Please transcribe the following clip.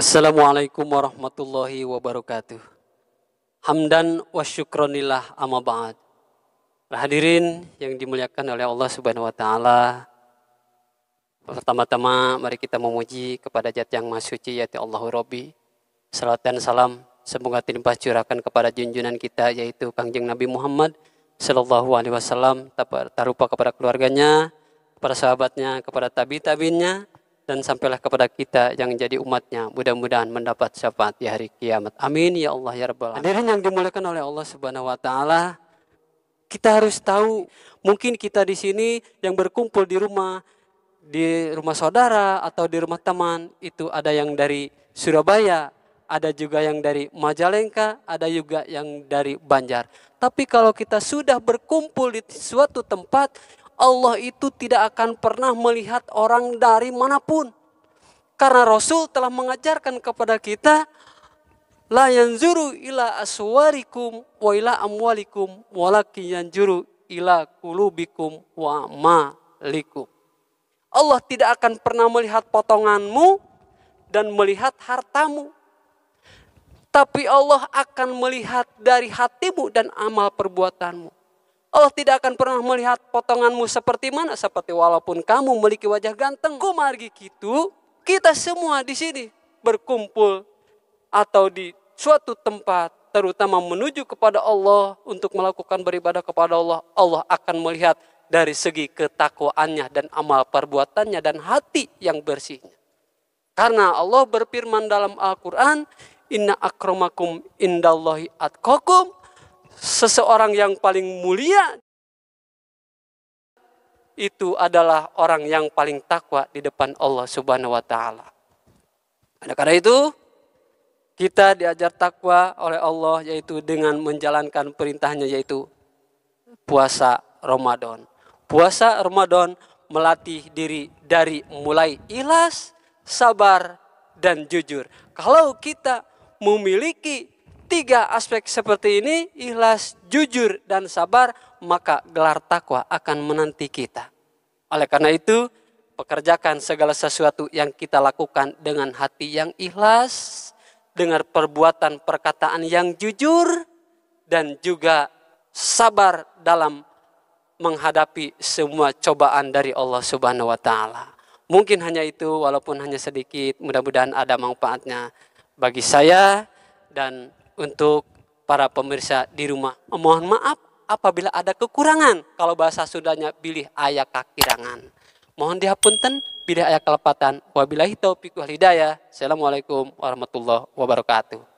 Assalamualaikum warahmatullahi wabarakatuh. Hamdan wa syukronillah amma ba'd. Hadirin yang dimuliakan oleh Allah Subhanahu wa taala, Pertama-tama mari kita memuji kepada Jat yang Maha yaitu Allahu Rabbi. Salat dan salam semoga terlimpah curahkan kepada junjungan kita yaitu Kangjeng Nabi Muhammad sallallahu alaihi wasallam tak kepada keluarganya, kepada sahabatnya, kepada tabi tabinya dan sampailah kepada kita yang jadi umatnya mudah-mudahan mendapat syafaat di hari kiamat. Amin ya Allah ya rabbal alamin. Hadirin yang dimuliakan oleh Allah Subhanahu wa taala, kita harus tahu mungkin kita di sini yang berkumpul di rumah di rumah saudara atau di rumah teman itu ada yang dari Surabaya, ada juga yang dari Majalengka, ada juga yang dari Banjar. Tapi kalau kita sudah berkumpul di suatu tempat, Allah itu tidak akan pernah melihat orang dari manapun. Karena Rasul telah mengajarkan kepada kita la yanzuru ila aswarikum wa ila amwalikum walakin yanzuru ila kulubikum wa malikum. Allah tidak akan pernah melihat potonganmu dan melihat hartamu. Tapi Allah akan melihat dari hatimu dan amal perbuatanmu. Allah tidak akan pernah melihat potonganmu seperti mana, seperti walaupun kamu memiliki wajah ganteng. Kumargi gitu, kita semua di sini berkumpul atau di suatu tempat, terutama menuju kepada Allah untuk melakukan beribadah kepada Allah. Allah akan melihat dari segi ketakwaannya dan amal perbuatannya dan hati yang bersihnya. Karena Allah berfirman dalam Al-Quran, Inna akromakum indallahi atkokum. Seseorang yang paling mulia itu adalah orang yang paling takwa di depan Allah Subhanahu wa taala. Oleh karena itu, kita diajar takwa oleh Allah yaitu dengan menjalankan perintahnya yaitu puasa Ramadan puasa Ramadan melatih diri dari mulai ikhlas, sabar, dan jujur. Kalau kita memiliki tiga aspek seperti ini, ikhlas, jujur, dan sabar, maka gelar takwa akan menanti kita. Oleh karena itu, pekerjakan segala sesuatu yang kita lakukan dengan hati yang ikhlas, dengan perbuatan perkataan yang jujur, dan juga sabar dalam menghadapi semua cobaan dari Allah Subhanahu wa taala. Mungkin hanya itu walaupun hanya sedikit, mudah-mudahan ada manfaatnya bagi saya dan untuk para pemirsa di rumah. Mohon maaf apabila ada kekurangan. Kalau bahasa Sundanya bilih ayah kakirangan. Mohon dihapunten bilih ayah kelepatan. Wabillahi taufiq wal hidayah. Assalamualaikum warahmatullahi wabarakatuh.